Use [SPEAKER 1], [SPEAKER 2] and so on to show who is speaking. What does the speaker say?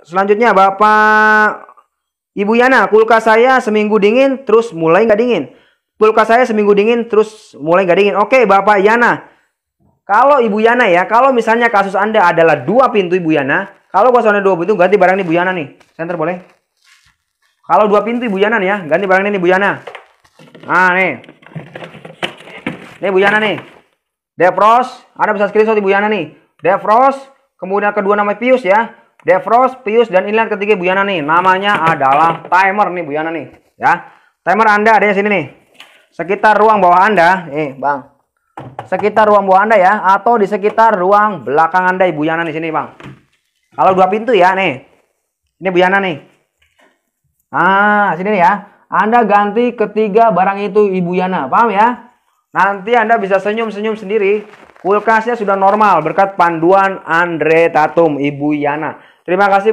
[SPEAKER 1] selanjutnya Bapak Ibu Yana, kulkas saya seminggu dingin terus mulai nggak dingin. Kulkas saya seminggu dingin terus mulai nggak dingin. Oke Bapak Yana, kalau Ibu Yana ya, kalau misalnya kasus Anda adalah dua pintu Ibu Yana, kalau kasus Anda dua pintu ganti barang nih Ibu Yana nih. Center boleh? Kalau dua pintu Ibu Yana nih ya, ganti barang ini Ibu Yana. Nah nih. nih Ibu Yana nih. Defrost, Anda bisa screenshot Ibu Yana nih. Defrost, kemudian kedua nama Pius ya. Defrost, Pius, dan inline ketiga Bu Yana nih. Namanya adalah timer nih Bu Yana nih. Ya. Timer Anda ada di sini nih. Sekitar ruang bawah Anda. Eh, Bang. Sekitar ruang bawah Anda ya. Atau di sekitar ruang belakang Anda Ibu Yana di sini Bang. Kalau dua pintu ya nih. Ini Bu Yana nih. Ah, sini nih ya. Anda ganti ketiga barang itu Ibu Yana. Paham ya? Nanti Anda bisa senyum-senyum sendiri. Kulkasnya sudah normal berkat panduan Andre Tatum, Ibu Yana. Terima kasih.